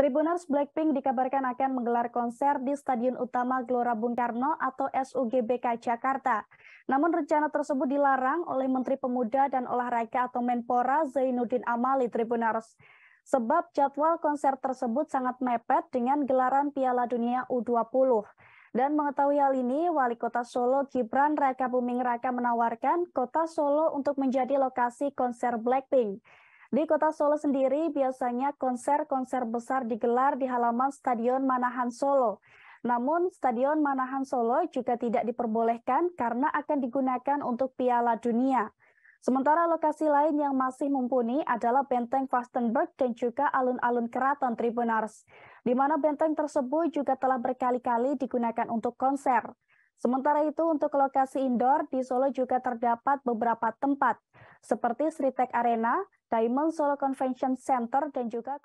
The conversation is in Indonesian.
Tribuners Blackpink dikabarkan akan menggelar konser di Stadion Utama Gelora Bung Karno atau SUGBK Jakarta. Namun rencana tersebut dilarang oleh Menteri Pemuda dan Olahraga atau Menpora Zainuddin Amali Tribuners. Sebab jadwal konser tersebut sangat mepet dengan gelaran Piala Dunia U20. Dan mengetahui hal ini, Wali Kota Solo Gibran Raka Buming Raka menawarkan Kota Solo untuk menjadi lokasi konser Blackpink. Di kota Solo sendiri biasanya konser-konser besar digelar di halaman Stadion Manahan Solo. Namun, Stadion Manahan Solo juga tidak diperbolehkan karena akan digunakan untuk Piala Dunia. Sementara lokasi lain yang masih mumpuni adalah Benteng Fastenberg dan juga alun-alun Keraton Tribunars, di mana benteng tersebut juga telah berkali-kali digunakan untuk konser. Sementara itu untuk lokasi indoor di Solo juga terdapat beberapa tempat seperti Sritek Arena, Diamond Solo Convention Center dan juga